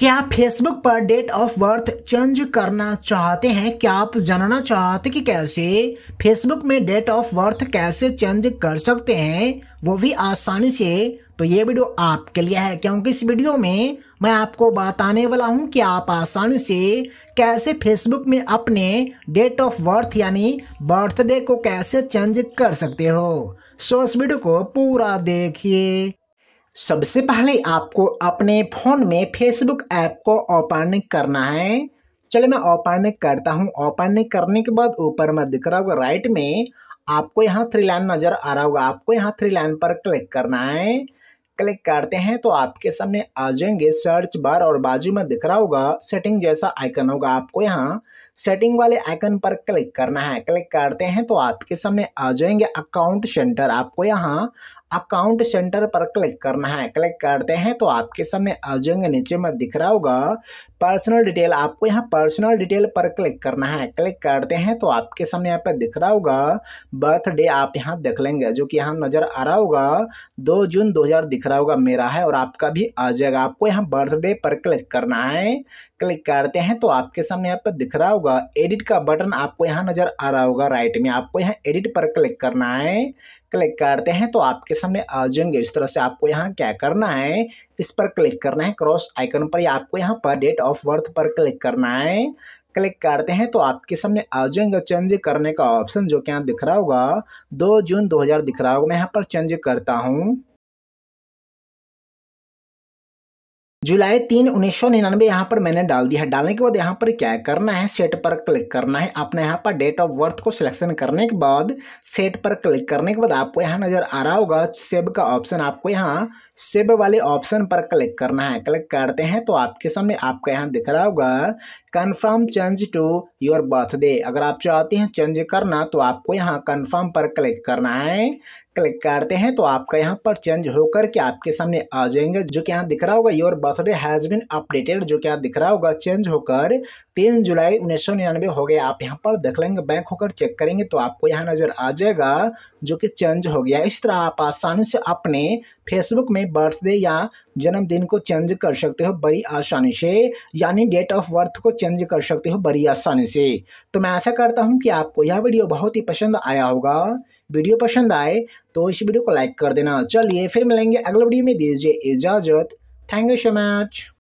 क्या फेसबुक पर date of birth change करना चाहते हैं क्या आप जानना चाहते कि कैसे फेसबुक में डेट ऑफ बर्थ कैसे चेंज कर सकते हैं वो भी आसानी से तो ये वीडियो आपके लिए है क्योंकि इस वीडियो में मैं आपको बताने वाला हूं कि आप आसानी से कैसे फेसबुक में अपने डेट ऑफ बर्थ यानी बर्थडे को कैसे चेंज कर सकते हो सो इस वीडियो को पूरा देखिए सबसे पहले आपको अपने फ़ोन में फेसबुक ऐप को ओपन करना है चलिए मैं ओपन करता हूँ ओपन करने के बाद ऊपर में दिख रहा होगा राइट में आपको यहाँ थ्री लाइन नज़र आ रहा होगा आपको यहाँ थ्री लाइन पर क्लिक करना है क्लिक करते हैं तो आपके सामने आ जाएंगे सर्च बार और बाजू में दिख रहा होगा सेटिंग जैसा आइकन होगा आपको यहाँ सेटिंग वाले आइकन पर क्लिक करना है क्लिक करते हैं तो आपके सामने आ जाएंगे अकाउंट सेंटर आपको यहाँ अकाउंट सेंटर पर क्लिक करना है क्लिक करते हैं तो आपके सामने अजंग नीचे में दिख रहा होगा पर्सनल डिटेल आपको यहाँ पर्सनल डिटेल पर क्लिक करना है क्लिक करते हैं तो आपके सामने यहाँ पर दिख रहा होगा बर्थडे आप यहाँ देख लेंगे जो कि यहाँ नज़र आ रहा होगा दो जून दो दिख रहा होगा मेरा है और आपका भी आ जाएगा आपको यहाँ बर्थडे पर क्लिक करना है क्लिक करते हैं तो आपके सामने यहाँ पर दिख रहा होगा एडिट का बटन आपको यहाँ नज़र आ रहा होगा राइट में आपको यहाँ एडिट पर क्लिक करना है क्लिक करते हैं तो आपके सामने आ जाएंगे इस तरह से आपको यहाँ क्या करना है इस पर क्लिक करना है क्रॉस आइकन पर या आपको यहाँ पर डेट ऑफ बर्थ पर क्लिक करना है क्लिक करते हैं तो आपके सामने आ जाएंगे चेंज करने का ऑप्शन जो कि यहाँ दिख रहा होगा दो जून हज़ार दिख रहा होगा मैं यहाँ पर चेंज करता हूँ जुलाई तीन उन्नीस सौ निन्यानवे यहाँ पर मैंने डाल दिया है डालने के बाद यहाँ पर क्या करना है सेट पर क्लिक करना है आपने यहाँ पर डेट ऑफ बर्थ को सिलेक्शन करने के बाद सेट पर क्लिक करने के बाद आपको यहाँ नज़र आ रहा होगा सेब का ऑप्शन आपको यहाँ सेब वाले ऑप्शन पर क्लिक करना है क्लिक करते हैं तो आपके सामने आपका यहाँ दिख रहा होगा confirm change to your birthday अगर आप चाहते हैं चेंज करना तो आपको यहाँ कन्फर्म पर क्लिक करना है क्लिक करते हैं तो आपका यहाँ पर चेंज होकर के आपके सामने आ जाएंगे जो कि यहाँ दिख रहा होगा your birthday has been updated जो कि यहाँ दिख रहा होगा चेंज होकर तीन जुलाई उन्नीस सौ निन्यानवे हो गया आप यहाँ पर देख लेंगे बैक होकर चेक करेंगे तो आपको यहाँ नज़र आ जाएगा जो कि चेंज हो गया इस तरह आप आसानी से अपने फेसबुक में बर्थडे या जन्मदिन को चेंज कर सकते हो बड़ी आसानी से यानी डेट ऑफ बर्थ को चेंज कर सकते हो बड़ी आसानी से तो मैं ऐसा करता हूँ कि आपको यह वीडियो बहुत ही पसंद आया होगा वीडियो पसंद आए तो इस वीडियो को लाइक कर देना चलिए फिर मिलेंगे अगले वीडियो में दीजिए इजाज़त थैंक यू सो मच